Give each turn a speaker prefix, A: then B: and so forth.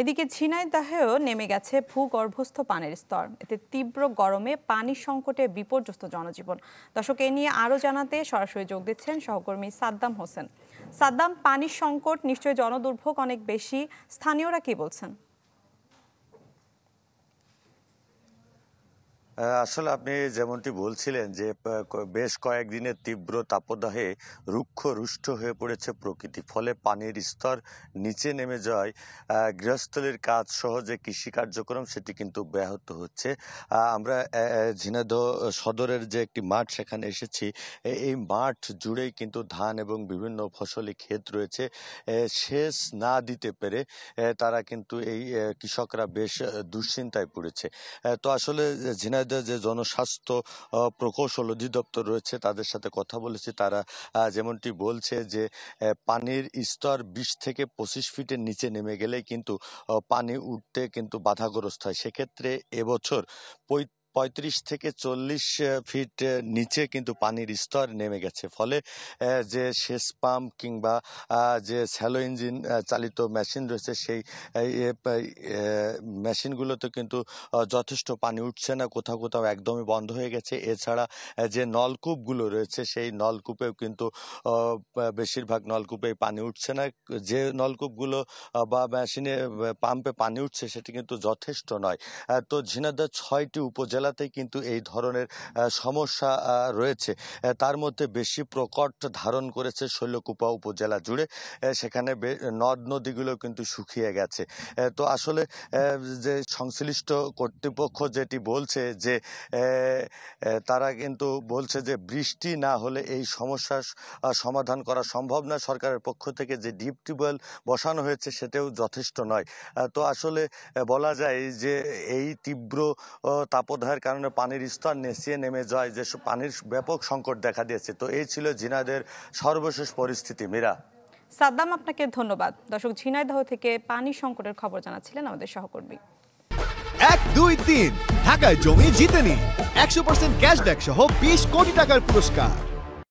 A: এদিকে ঝিনাইদাহেও নেমে গেছে ভূগর্ভস্থ পানির স্তর এতে তীব্র গরমে পানি সংকটে বিপর্যস্ত জনজীবন দর্শক এ নিয়ে আরও জানাতে সরাসরি যোগ দিচ্ছেন সহকর্মী সাদ্দাম হোসেন সাদ্দাম পানির সংকট নিশ্চয়ই জনদুর্ভোগ অনেক বেশি স্থানীয়রা কি বলছেন
B: আসলে আপনি যেমনটি বলছিলেন যে বেশ কয়েকদিনের তীব্র তাপদাহে রুক্ষ রুষ্ট হয়ে পড়েছে প্রকৃতি ফলে পানির স্তর নিচে নেমে যায় গৃহস্থলীর কাজ সহ যে কৃষি কার্যক্রম সেটি কিন্তু ব্যাহত হচ্ছে আমরা ঝিনাদ সদরের যে একটি মাঠ সেখানে এসেছি এই মাঠ জুড়েই কিন্তু ধান এবং বিভিন্ন ফসলি ক্ষেত রয়েছে শেষ না দিতে পেরে তারা কিন্তু এই কৃষকরা বেশ দুশ্চিন্তায় পড়েছে তো আসলে ঝিনাদ বাংলাদেশ যে জনস্বাস্থ্য প্রকৌশল অধিদপ্তর রয়েছে তাদের সাথে কথা বলেছি তারা যেমনটি বলছে যে পানির স্তর বিশ থেকে পঁচিশ ফিটের নিচে নেমে গেলে কিন্তু পানি উঠতে কিন্তু বাধাগ্রস্ত হয় সেক্ষেত্রে এবছর পঁয়ত্রিশ পঁয়ত্রিশ থেকে চল্লিশ ফিট নিচে কিন্তু পানির স্তর নেমে গেছে ফলে যে সেচ পাম্প কিংবা যে স্যালো ইঞ্জিন চালিত মেশিন রয়েছে সেই মেশিনগুলোতে কিন্তু যথেষ্ট পানি উঠছে না কোথাও কোথাও একদমই বন্ধ হয়ে গেছে এছাড়া যে নলকূপগুলো রয়েছে সেই নলকূপেও কিন্তু বেশিরভাগ নলকূপে পানি উঠছে না যে নলকূপগুলো বা মেশিনে পাম্পে পানি উঠছে সেটি কিন্তু যথেষ্ট নয় তো ঝিনাদার ছয়টি উপজেলা জেলাতেই কিন্তু এই ধরনের সমস্যা রয়েছে তার মধ্যে বেশি প্রকট ধারণ করেছে শৈলকুপা উপজেলা জুড়ে সেখানে নদ নদীগুলো কিন্তু শুকিয়ে গেছে তো আসলে যে সংশ্লিষ্ট কর্তৃপক্ষ যেটি বলছে যে তারা কিন্তু বলছে যে বৃষ্টি না হলে এই সমস্যার সমাধান করা সম্ভব না সরকারের পক্ষ থেকে যে ডিপ টিউবওয়েল বসানো হয়েছে সেটাও যথেষ্ট নয় তো আসলে বলা যায় যে এই তীব্র তাপধার যার কারণে পানির স্তর নেচিয়ে নেমে যায় যে পানির ব্যাপক সংকট দেখা দিয়েছে তো এই ছিল জিনাদের সর্বশেষ পরিস্থিতি মীরা
A: সাদ্দাম আপনাকে ধন্যবাদ দর্শক ঝিনাইদহ থেকে পানি সংকটের খবর জানাচ্ছিলেন আমাদের সহকর্মী
B: এক দুই তিন ঢাকায় জমি জিতেনি একশো পার্সেন্ট ক্যাশব্যাক সহ বিশ কোটি টাকার পুরস্কার